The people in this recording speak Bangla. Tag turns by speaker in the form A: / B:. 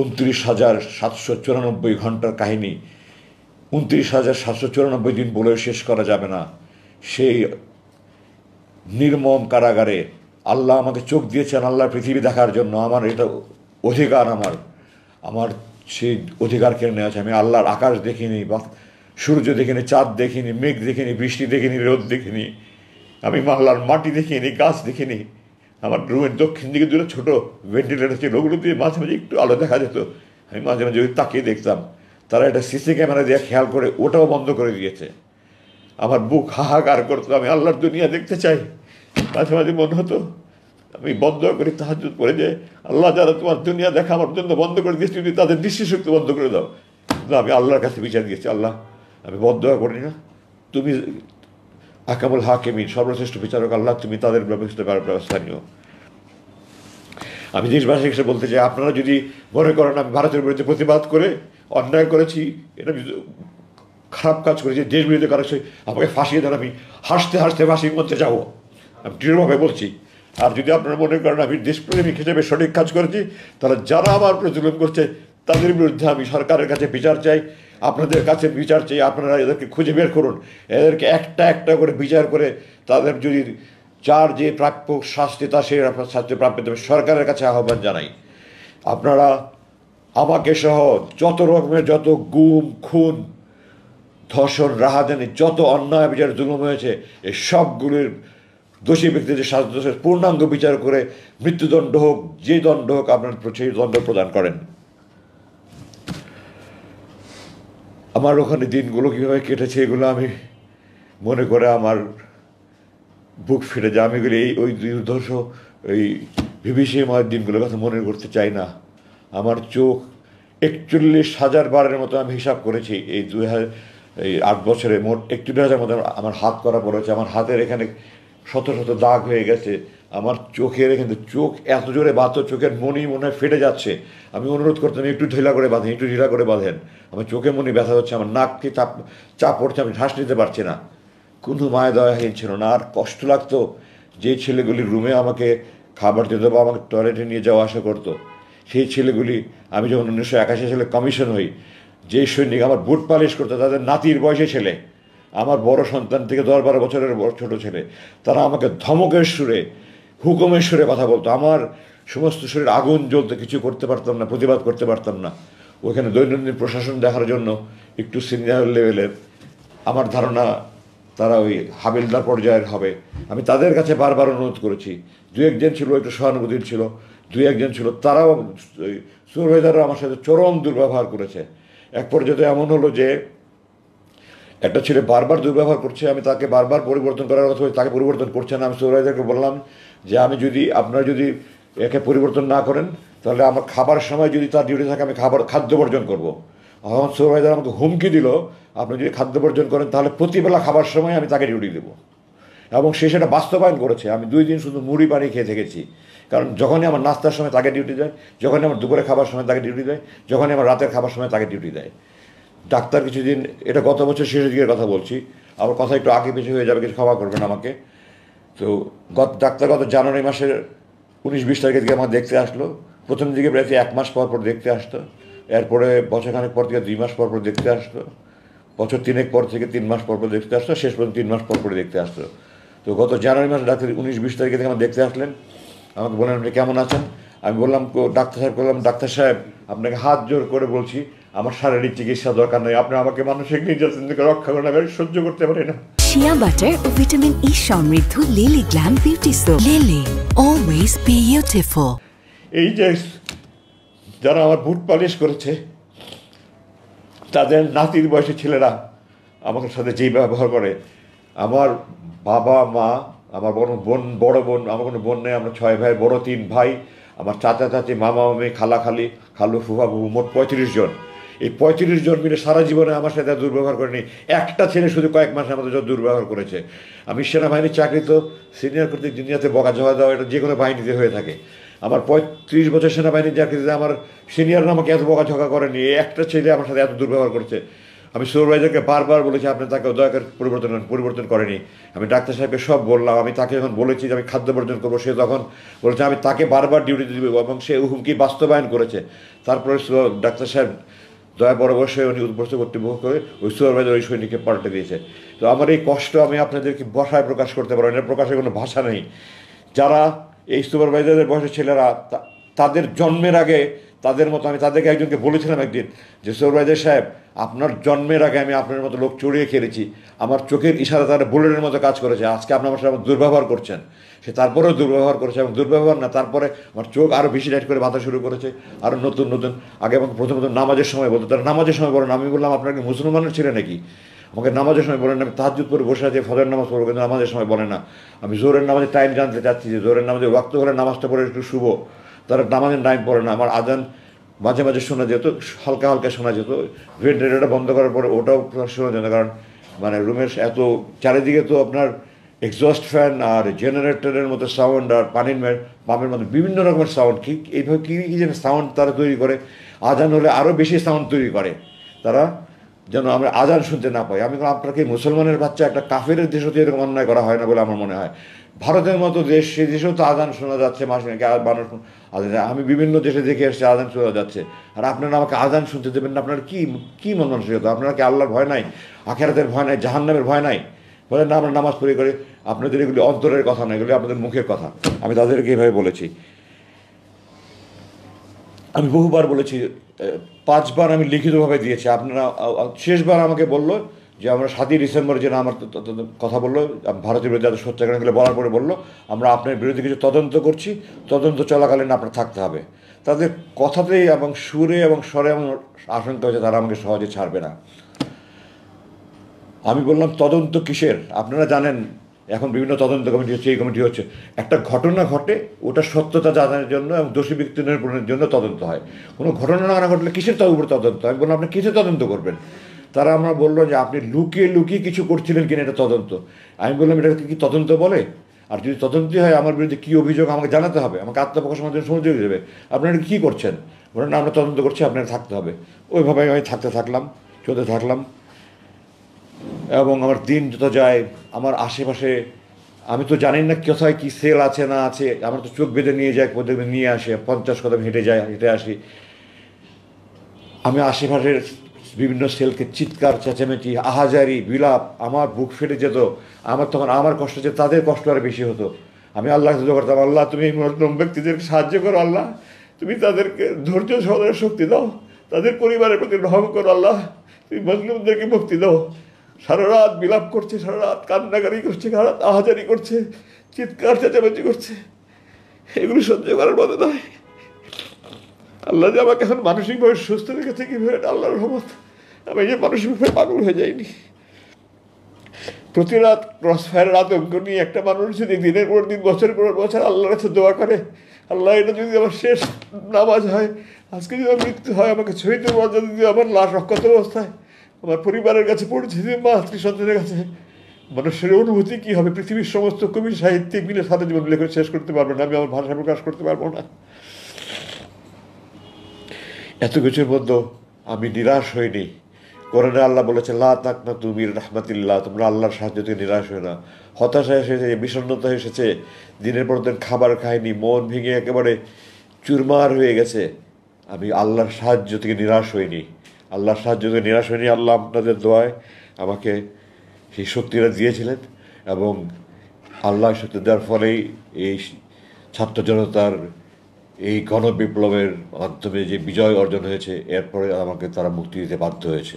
A: উনত্রিশ হাজার সাতশো চুরানব্বই ঘন্টার কাহিনী উনত্রিশ হাজার সাতশো চুরানব্বই দিন বলেও শেষ করা যাবে না সেই নির্মম কারাগারে আল্লাহ আমাকে চোখ দিয়েছেন আল্লাহ পৃথিবী দেখার জন্য আমার এটা অধিকার আমার আমার সেই অধিকার কেড়ে নেওয়া আছে আমি আল্লাহর আকাশ দেখিনি বা সূর্য দেখিনি চাঁদ দেখিনি মেঘ দেখিনি বৃষ্টি দেখিনি রোদ দেখিনি আমি বাংলার মাটি দেখিনি গাছ দেখিনি আমার রুমের দক্ষিণ দিকে দুটো ছোটো ভেন্টিলেটার ছিল ওগুলো দিয়ে মাঝে মাঝে একটু আলো দেখা যেত আমি মাঝে মাঝে ওই তাকিয়ে দেখতাম তারা এটা সিসি ক্যামেরা দিয়ে খেয়াল করে ওটাও বন্ধ করে দিয়েছে আমার বুক হাহাকার করতো আমি আল্লাহর দুনিয়া দেখতে চাই মাঝে
B: মাঝে মনে হতো আমি বন্ধ করি তাহাজ করে যে আল্লাহ যারা তোমার দুনিয়া দেখা আমার জন্য
A: বন্ধ করে দিয়েছি তুমি তাদের দৃষ্টিশক্তি বন্ধ করে দাও কিন্তু আমি আল্লাহর কাছে বিচার দিয়েছি আল্লাহ আমি বন্ধ করি না তুমি আকামুল হাকিমিন সর্বশ্রেষ্ঠ বিচারক আল্লাহ তুমি তাদের ব্যবস্থা ব্যবস্থা নিও আমি দেশবাসী হিসেবে বলতে চাই আপনারা যদি মনে করেন আমি ভারতের বিরুদ্ধে প্রতিবাদ করে অন্যায় করেছি এটা খারাপ কাজ করেছি দেশ বিরুদ্ধে সে আমাকে ফাঁসিয়ে দেন আমি হাসতে হাসতে ফাঁসি করতে যাব আমি দৃঢ়ভাবে বলছি আর যদি আপনারা মনে করেন আমি দেশপ্রেমিক হিসেবে সঠিক কাজ করেছি তাহলে যারা আমার প্রতিরোধ করছে তাদের বিরুদ্ধে আমি সরকারের কাছে বিচার চাই আপনাদের কাছে বিচার চাই আপনারা এদেরকে খুঁজে বের করুন এদেরকে একটা একটা করে বিচার করে তাদের যদি যার যে প্রাপ্য শাস্তি তা সেই শাস্তি প্রাপ্য দেবে সরকারের কাছে আহ্বান জানাই আপনারা আমাকে সহ যত রকমের যত গুম খুন ধর্ষণ রাহাদানি যত অন্যায় বিচার জুলুম হয়েছে এই সবগুলির দোষী ব্যক্তিদের শাস্তি পূর্ণাঙ্গ বিচার করে মৃত্যুদণ্ড হোক যে দণ্ড হোক আপনার সেই দণ্ড প্রদান করেন আমার ওখানে দিনগুলো কীভাবে কেটেছে এগুলো আমি মনে করে আমার বুক ফিরে যায় আমি এগুলি এই ওই দুর্ধর্ষ এই মায়ের দিনগুলোর কথা মনে করতে চাই না আমার চোখ একচল্লিশ হাজার বারের মতো আমি হিসাব করেছি এই দুই হাজার এই আট বছরে মোট একচল্লিশ হাজার মতো আমার হাত করা পড়েছে আমার হাতের এখানে শত শত দাগ হয়ে গেছে আমার চোখের কিন্তু চোখ এত জোরে বাঁধতো চোখের মনি মনে হয় ফেটে যাচ্ছে আমি অনুরোধ করতাম একটু ঢিলা করে বাঁধেন একটু ঢিলা করে বাঁধেন আমার চোখে মনি ব্যথা হচ্ছে আমার নাককে চাপ চাপ পড়ছে আমি ঢাস নিতে পারছি না কোনো মায়া দয়াহীন ছিল না আর কষ্ট লাগতো যে ছেলেগুলি রুমে আমাকে খাবার দিত বা আমাকে টয়লেটে নিয়ে যাওয়া আসা করতো সেই ছেলেগুলি আমি যখন উনিশশো একাশি সালে কমিশন হই যে সৈনিক আমার বুট পালিশ করতো তাদের নাতির বয়সে ছেলে আমার বড় সন্তান থেকে দশ বারো বছরের ছোট ছেলে তারা আমাকে ধমকের সুরে হুকুমের সুরে কথা বলতো আমার সমস্ত শরীর আগুন জ্বলতে কিছু করতে পারতাম না প্রতিবাদ করতে পারতাম না ওখানে দৈনন্দিন প্রশাসন দেখার জন্য একটু সিনিয়র লেভেলের আমার ধারণা তারা ওই হাবিলদার পর্যায়ের হবে আমি তাদের কাছে বারবার অনুরোধ করেছি দু একজন ছিল একটু সহানুভূতির ছিল দু একজন ছিল তারাও ওই সুরভেদাররা আমার সাথে চরম দুর্ব্যবহার করেছে এক পর্যায়ে এমন হলো যে একটা ছেলে বারবার দুর্ব্যবহার করছে আমি তাকে বারবার পরিবর্তন করার কথা তাকে পরিবর্তন করছে না আমি সুরভাইদারকে বললাম যে আমি যদি আপনারা যদি একে পরিবর্তন না করেন তাহলে আমার খাবার সময় যদি তার ডিউটি থাকে আমি খাবার খাদ্য বর্জন করবো আমার সুপারভাইজার আমাকে হুমকি দিল আপনি যদি খাদ্য বর্জন করেন তাহলে প্রতিবেলা খাবার সময় আমি তাকে ডিউটি দেবো এবং সে সেটা বাস্তবায়ন করেছে আমি দুই দিন শুধু মুড়ি পানি খেয়ে থেকেছি কারণ যখনই আমার নাস্তার সময় তাকে ডিউটি দেয় যখনই আমার দুপুরে খাবার সময় তাকে ডিউটি দেয় যখনই আমার রাতের খাবার সময় তাকে ডিউটি দেয় ডাক্তার কিছুদিন এটা গত বছর শেষের দিকের কথা বলছি আমার কথা একটু আগে পিছিয়ে হয়ে যাবে কিছু ক্ষমা করবেন আমাকে তো গত ডাক্তার গত জানুয়ারি মাসের উনিশ বিশ তারিখের দিকে আমার দেখতে আসলো প্রথম দিকে প্রায় এক মাস পর পর দেখতে আসতো এরপরে বছরখানেক পর থেকে দুই মাস পর পর দেখতে আসতো বছর তিনেক পর থেকে তিন মাস পর পর দেখতে আসতো শেষ পর্যন্ত তিন মাস পর পরে দেখতে আসতো তো গত জানুয়ারি মাসে ডাক্তার উনিশ বিশ তারিখে থেকে আমার দেখতে আসলেন আমাকে বললেন আপনি কেমন আছেন আমি বললাম ডাক্তার সাহেব বললাম ডাক্তার সাহেব আপনাকে হাত জোর করে বলছি আমার শারীরিক চিকিৎসা দরকার নেই আপনি আমাকে মানসিক নির্যাতন থেকে রক্ষা করেন আমি সহ্য করতে পারি না
B: শিয়া বাটার ও ভিটামিন ই e সমৃদ্ধ Lily glam beauty soap Lily always beautiful এই যে যারা
A: আমার বুট পালিশ করেছে তাদের নাতির বয়সী ছেলেরা আমার সাথে যেই ব্যবহার করে আমার বাবা মা আমার কোনো বোন বড় বোন আমার কোনো বোন নেই আমরা ছয় ভাই বড় তিন ভাই আমার চাচা চাচি মামা মামি খালা খালি খালু ফুফা ফুফু মোট পঁয়ত্রিশ জন এই পঁয়ত্রিশ জন মিলে সারা জীবনে আমার সাথে দুর্ব্যবহার করেনি একটা ছেলে শুধু কয়েক মাসে আমাদের যত দুর্ব্যবহার করেছে আমি সেনাবাহিনীর চাকরি তো সিনিয়র কর্তৃক দুনিয়াতে বকা জমা দেওয়া এটা যে কোনো বাহিনীতে হয়ে থাকে আমার পঁয়ত্রিশ বছর সেনাবাহিনীর চাকরিতে আমার সিনিয়র আমাকে এত বকাঝকা করেনি একটা ছেলে আমার সাথে এত দুর্ব্যবহার করছে আমি সুপারভাইজারকে বারবার বলেছি আপনি তাকে দয়া করে পরিবর্তন পরিবর্তন করেনি আমি ডাক্তার সাহেবকে সব বললাম আমি তাকে যখন বলেছি যে আমি খাদ্য বর্জন করবো সে তখন বলেছে আমি তাকে বারবার ডিউটিতে দিব এবং সে হুমকি বাস্তবায়ন করেছে তারপরে ডাক্তার সাহেব দয়া পরামর্শ উনি উদ্বস্ত কর্তৃপক্ষকে ওই সুপারভাইজার ওই সৈনিককে পাল্টে দিয়েছে তো আমার এই কষ্ট আমি আপনাদেরকে ভাষায় প্রকাশ করতে পারবো এটা প্রকাশের কোনো ভাষা নেই যারা এই সুপারভাইজারের বয়সের ছেলেরা তাদের জন্মের আগে তাদের মতো আমি তাদেরকে একজনকে বলেছিলাম একদিন যে সৌরভাইদের সাহেব আপনার জন্মের আগে আমি আপনার মতো লোক চড়িয়ে খেলেছি আমার চোখের ইশারা তারা বুলেটের মতো কাজ করেছে আজকে আপনার আমার দুর্ব্যবহার করছেন সে তারপরেও দুর্ব্যবহার করেছে এবং দুর্ব্যবহার না তারপরে আমার চোখ আরও বেশি লাইট করে বাঁধা শুরু করেছে আরও নতুন নতুন আগে আমাকে প্রথম প্রথম নামাজের সময় বলতো তারা নামাজের সময় বলেন আমি বললাম আপনার কি মুসলমানের ছিলেন নাকি আমাকে নামাজের সময় বলেন আমি তাহাজুদ পরে বসে আছি ফজর নামাজ পড়বো কিন্তু নামাজের সময় বলে না আমি জোরের নামাজের টাইম জানতে চাচ্ছি যে জোরের নামাজে ওয়াক্ত হলে নামাজটা পড়ে একটু শুভ তারা নামাজের টাইম পড়ে না আমার আজান মাঝে মাঝে শোনা যেত হালকা হালকা শোনা যেত ভেন্টিলেটরটা বন্ধ করার পরে ওটাও শোনা যেত কারণ মানে রুমের এত চারিদিকে তো আপনার এক্সস্ট ফ্যান আর জেনারেটরের মতো সাউন্ড আর পানির পাম্পের মতো বিভিন্ন রকমের সাউন্ড ঠিক এইভাবে কী কী যে সাউন্ড তারা তৈরি করে আজান হলে আরও বেশি সাউন্ড তৈরি করে তারা যেন আমরা আজান শুনতে না পাই আমি আপনাকে মুসলমানের বাচ্চা একটা কাফের দেশ হতে এরকম অন্যায় করা হয় না বলে আমার মনে হয় ভারতের মতো দেশ সে দেশেও তো আজান শোনা যাচ্ছে মাসে নাকি আর মানুষ আজান আমি বিভিন্ন দেশে দেখে এসেছি আজান শোনা যাচ্ছে আর আপনারা আমাকে আজান শুনতে দেবেন না আপনার কী কী মন মানসিকতা আপনারা কি আল্লাহর ভয় নাই আখেরাতের ভয় নাই জাহান্নামের ভয় নাই বলেন না আমরা নামাজ পড়ে করে আপনাদের এগুলি অন্তরের কথা না এগুলি আপনাদের মুখের কথা আমি তাদেরকে এইভাবে বলেছি আমি বহুবার বলেছি পাঁচবার আমি লিখিতভাবে দিয়েছি আপনারা শেষবার আমাকে বললো যে আমরা সাতই ডিসেম্বর যেন আমার কথা বললো ভারতের বিরুদ্ধে এত সত্যাগ্রহগুলো বলার পরে বললো আমরা আপনার বিরুদ্ধে কিছু তদন্ত করছি তদন্ত চলাকালীন আপনার থাকতে হবে তাদের কথাতেই এবং সুরে এবং স্বরে এবং আশঙ্কা হয়েছে তারা আমাকে সহজে ছাড়বে না আমি বললাম তদন্ত কিসের আপনারা জানেন এখন বিভিন্ন তদন্ত কমিটি হচ্ছে এই কমিটি হচ্ছে একটা ঘটনা ঘটে ওটা সত্যতা জানার জন্য এবং দোষী ব্যক্তি নিরূপণের জন্য তদন্ত হয় কোনো ঘটনা না ঘটলে কিসের তার উপর তদন্ত আমি বললাম আপনি কিসের তদন্ত করবেন তারা আমরা বললো যে আপনি লুকিয়ে লুকিয়ে কিছু করছিলেন কিনা এটা তদন্ত আমি বললাম এটাকে কি তদন্ত বলে আর যদি তদন্তই হয় আমার বিরুদ্ধে কী অভিযোগ আমাকে জানাতে হবে আমাকে আত্মপ্রকাশ মাধ্যমে সুযোগ দেবে আপনারা কী করছেন বলেন আমরা তদন্ত করছি আপনারা থাকতে হবে ওইভাবে আমি থাকতে থাকলাম চলতে থাকলাম এবং আমার দিন যত যায় আমার আশেপাশে আমি তো জানি না কোথায় কি সেল আছে না আছে আমার তো চোখ বেঁধে নিয়ে যায় বেঁধে নিয়ে আসে পঞ্চাশ কদম হেঁটে যায় হেঁটে আসি আমি আশেপাশের বিভিন্ন সেলকে চিৎকার চেঁচামেচি আহাজারি বিলাপ আমার বুক ফেটে যেত আমার তখন আমার কষ্ট যে তাদের কষ্ট আর বেশি হতো আমি আল্লাহ করতাম আল্লাহ তুমি এই মজলুম ব্যক্তিদেরকে সাহায্য করো আল্লাহ তুমি তাদেরকে ধৈর্য সহদের
B: শক্তি দাও তাদের পরিবারের প্রতি ভঙ্গ করো আল্লাহ তুমি মজলুমদেরকে মুক্তি দাও সারা রাত বিলাপ করছে সারা রাত কান্নাকারি করছে সারা রাত আহাজারি করছে চিৎকার চেঁচামেচি করছে এগুলো সহ্য করার মতো নয় আল্লাহ যে আমাকে এখন মানসিকভাবে সুস্থ রেখেছে কীভাবে আল্লাহর রহমত আমি যে মানসিকভাবে পাগল হয়ে যাইনি প্রতি রাত ক্রসফায়ারের আতঙ্ক নিয়ে একটা মানুষ যদি দিনের পর দিন বছরের পর বছর আল্লাহর কাছে দোয়া করে আল্লাহ এটা যদি আমার শেষ নামাজ হয় আজকে যদি আমার মৃত্যু হয় আমাকে ছুঁইতে যদি আমার লাশ রক্ষত অবস্থায় আমার পরিবারের কাছে পরিচিতি মাতৃ সন্তানের কাছে মানুষের অনুভূতি কী হবে পৃথিবীর সমস্ত কবি সাহিত্যিক মিলে সাদা জীবন লেখক শেষ করতে পারবো না আমি আমার ভাষা প্রকাশ করতে পারবো না
A: এত কিছুর মধ্যে আমি নিরাশ হইনি করোনা আল্লাহ বলেছে লা তাক না তুমি রহমাতিল্লাহ তোমরা আল্লাহর সাহায্য থেকে নিরাশ হয়ে না হতাশা এসেছে বিষণ্ণতা এসেছে দিনের পর দিন খাবার খাইনি মন ভেঙে একেবারে চুরমার হয়ে গেছে আমি আল্লাহর সাহায্য থেকে নিরাশ হইনি আল্লাহ সাহায্য দিয়ে নিরাশ হয়নি আল্লাহ আপনাদের দোয়ায় আমাকে সেই শক্তিটা দিয়েছিলেন এবং আল্লাহ শক্তি দেওয়ার ফলেই এই ছাত্র জনতার এই গণবিপ্লবের মাধ্যমে যে বিজয় অর্জন হয়েছে এরপরে আমাকে তারা মুক্তি দিতে বাধ্য হয়েছে